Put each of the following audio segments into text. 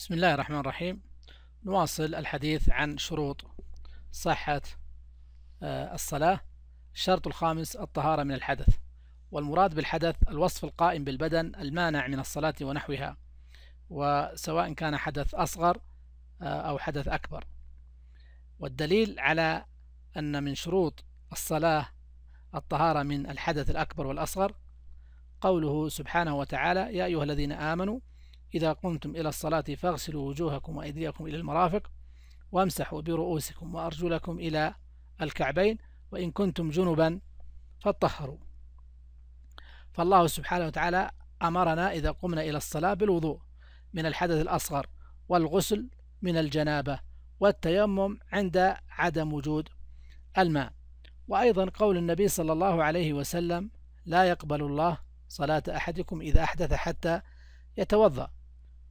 بسم الله الرحمن الرحيم نواصل الحديث عن شروط صحة آه، الصلاة الشرط الخامس الطهارة من الحدث والمراد بالحدث الوصف القائم بالبدن المانع من الصلاة ونحوها وسواء كان حدث أصغر آه، أو حدث أكبر والدليل على أن من شروط الصلاة الطهارة من الحدث الأكبر والأصغر قوله سبحانه وتعالى يا أيها الذين آمنوا إذا قمتم إلى الصلاة فاغسلوا وجوهكم وأيديكم إلى المرافق وامسحوا برؤوسكم وأرجلكم إلى الكعبين وإن كنتم جنبا فطهروا فالله سبحانه وتعالى أمرنا إذا قمنا إلى الصلاة بالوضوء من الحدث الأصغر والغسل من الجنابة والتيمم عند عدم وجود الماء وأيضا قول النبي صلى الله عليه وسلم لا يقبل الله صلاة أحدكم إذا أحدث حتى يتوضأ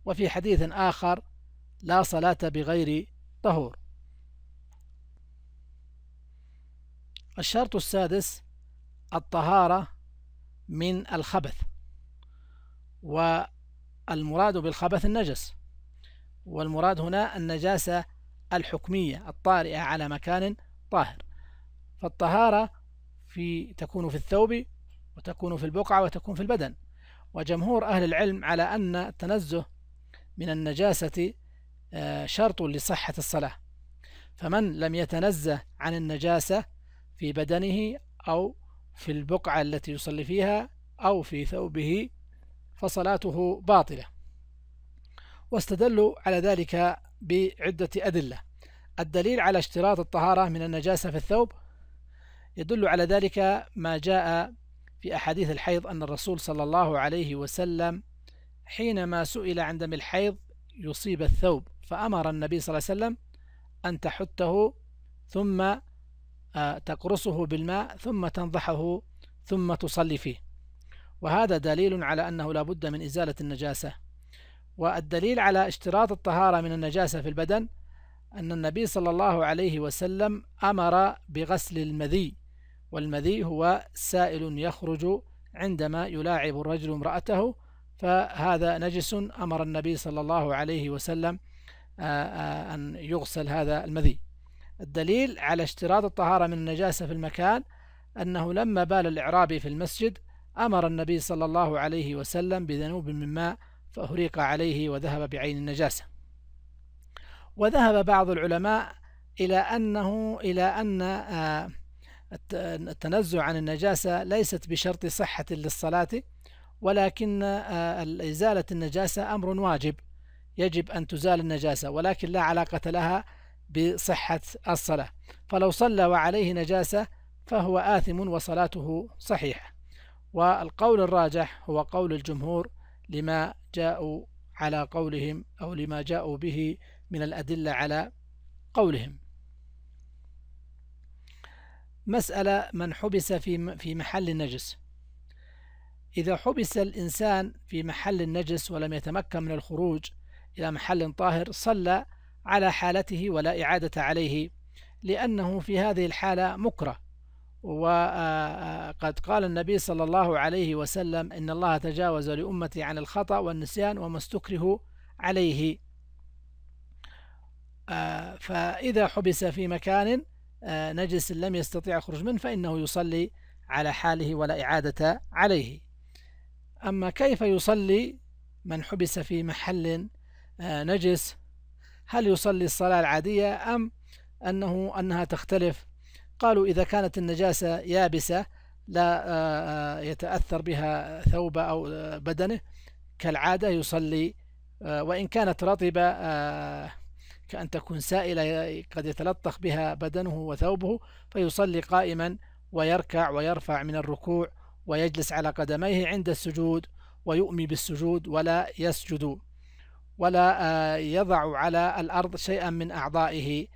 وفي حديث آخر لا صلاة بغير طهور الشرط السادس الطهارة من الخبث والمراد بالخبث النجس والمراد هنا النجاسة الحكمية الطارئة على مكان طاهر فالطهارة في تكون في الثوب وتكون في البقعة وتكون في البدن وجمهور أهل العلم على أن التنزه من النجاسة آه، شرط لصحة الصلاة فمن لم يتنزه عن النجاسة في بدنه أو في البقعة التي يصلي فيها أو في ثوبه فصلاته باطلة واستدلوا على ذلك بعدة أدلة الدليل على اشتراط الطهارة من النجاسة في الثوب يدل على ذلك ما جاء في أحاديث الحيض أن الرسول صلى الله عليه وسلم حينما سئل عن دم الحيض يصيب الثوب فأمر النبي صلى الله عليه وسلم أن تحته ثم آه، تقرصه بالماء ثم تنضحه ثم تصلي فيه وهذا دليل على أنه لا بد من إزالة النجاسة والدليل على اشتراط الطهارة من النجاسة في البدن أن النبي صلى الله عليه وسلم أمر بغسل المذي والمذي هو سائل يخرج عندما يلاعب الرجل امرأته فهذا نجس أمر النبي صلى الله عليه وسلم آه، آه، أن يغسل هذا المذي الدليل على اشتراط الطهارة من النجاسة في المكان أنه لما بال الإعرابي في المسجد أمر النبي صلى الله عليه وسلم بذنوب من ماء فأهريق عليه وذهب بعين النجاسة وذهب بعض العلماء إلى أنه إلى أن آه، التنزع عن النجاسة ليست بشرط صحة للصلاة ولكن آه، إزالة النجاسة أمر واجب يجب أن تزال النجاسة ولكن لا علاقة لها بصحة الصلاة فلو صلى وعليه نجاسة فهو آثم وصلاته صحيحة والقول الراجح هو قول الجمهور لما جاءوا على قولهم أو لما جاءوا به من الأدلة على قولهم مسألة من حبس في في محل النجس إذا حبس الإنسان في محل النجس ولم يتمكن من الخروج إلى محل طاهر صلى على حالته ولا إعادة عليه لأنه في هذه الحالة مكره وقد آه، آه، قال النبي صلى الله عليه وسلم إن الله تجاوز لأمتي عن الخطأ والنسيان وما استكره عليه آه، فإذا حبس في مكان نجس لم يستطيع الخروج منه فإنه يصلي على حاله ولا إعادة عليه أما كيف يصلي من حبس في محل آه، نجس هل يصلي الصلاة العادية أم أنه أنها تختلف قالوا إذا كانت النجاسة يابسة لا آه، آه، يتأثر بها ثوبه أو بدنه كالعادة يصلي وإن كانت رطبة كأن تكون سائلة قد يتلطخ بها بدنه وثوبه فيصلي قائما ويركع ويرفع من الركوع ويجلس على قدميه عند السجود ويؤمي بالسجود ولا يسجد ولا آه، يضع على الأرض شيئا من أعضائه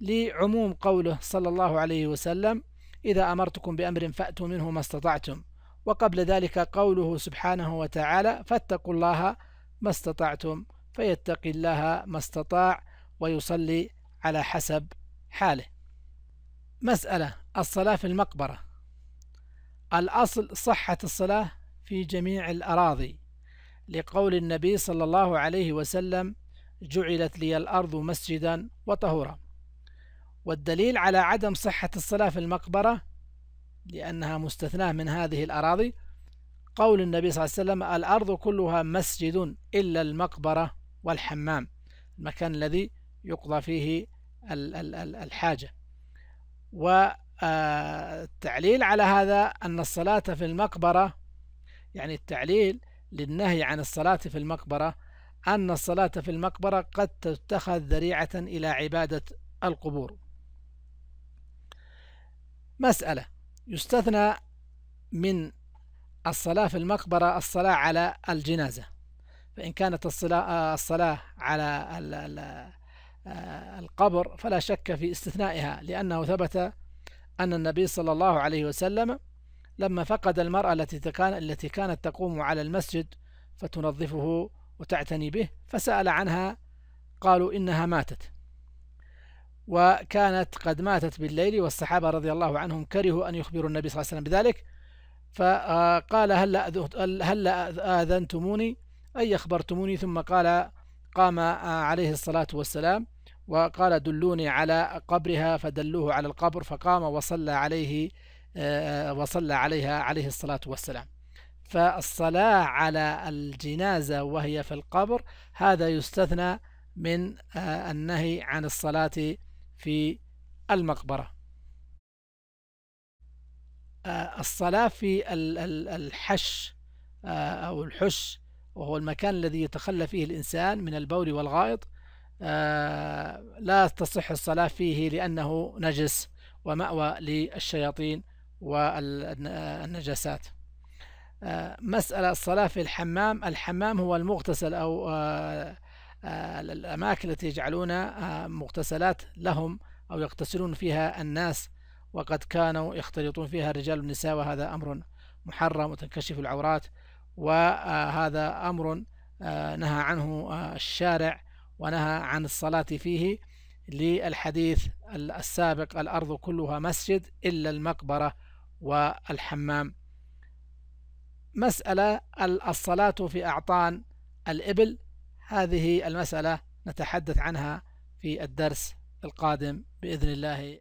لعموم قوله صلى الله عليه وسلم إذا أمرتكم بأمر فأتوا منه ما استطعتم وقبل ذلك قوله سبحانه وتعالى فاتقوا الله ما استطعتم فيتقي الله ما استطاع ويصلي على حسب حاله مسألة الصلاة في المقبرة الأصل صحة الصلاة في جميع الأراضي لقول النبي صلى الله عليه وسلم جعلت لي الأرض مسجدا وطهورا والدليل على عدم صحة الصلاة في المقبرة لأنها مستثناة من هذه الأراضي قول النبي صلى الله عليه وسلم الأرض كلها مسجد إلا المقبرة والحمام المكان الذي يقضى فيه الحاجة و آه، التعليل على هذا أن الصلاة في المقبرة يعني التعليل للنهي عن الصلاة في المقبرة أن الصلاة في المقبرة قد تتخذ ذريعة إلى عبادة القبور مسألة يستثنى من الصلاة في المقبرة الصلاة على الجنازة فإن كانت الصلاة, الصلاة على آه، القبر فلا شك في استثنائها لأنه ثبت أن النبي صلى الله عليه وسلم لما فقد المرأة التي كان التي كانت تقوم على المسجد فتنظفه وتعتني به فسأل عنها قالوا إنها ماتت وكانت قد ماتت بالليل والصحابة رضي الله عنهم كرهوا أن يخبروا النبي صلى الله عليه وسلم بذلك فقال هلا هل آذنتموني أي أخبرتموني ثم قال قام عليه الصلاة والسلام وقال دلوني على قبرها فدلوه على القبر فقام وصلى عليه آه، وصلى عليها عليه الصلاة والسلام فالصلاة على الجنازة وهي في القبر هذا يستثنى من آه، النهي عن الصلاة في المقبرة آه، الصلاة في الحش أو الحش وهو المكان الذي يتخلى فيه الإنسان من البول والغائط آه، لا تصح الصلاة فيه لأنه نجس ومأوى للشياطين والنجاسات آه، مسألة الصلاة في الحمام الحمام هو المغتسل أو آه، الأماكن التي يجعلون مغتسلات لهم أو يغتسلون فيها الناس وقد كانوا يختلطون فيها الرجال والنساء وهذا أمر محرم وتنكشف العورات وهذا أمر نهى عنه الشارع ونهى عن الصلاة فيه للحديث السابق الأرض كلها مسجد إلا المقبرة والحمام مسألة الصلاة في أعطان الإبل هذه المسألة نتحدث عنها في الدرس القادم بإذن الله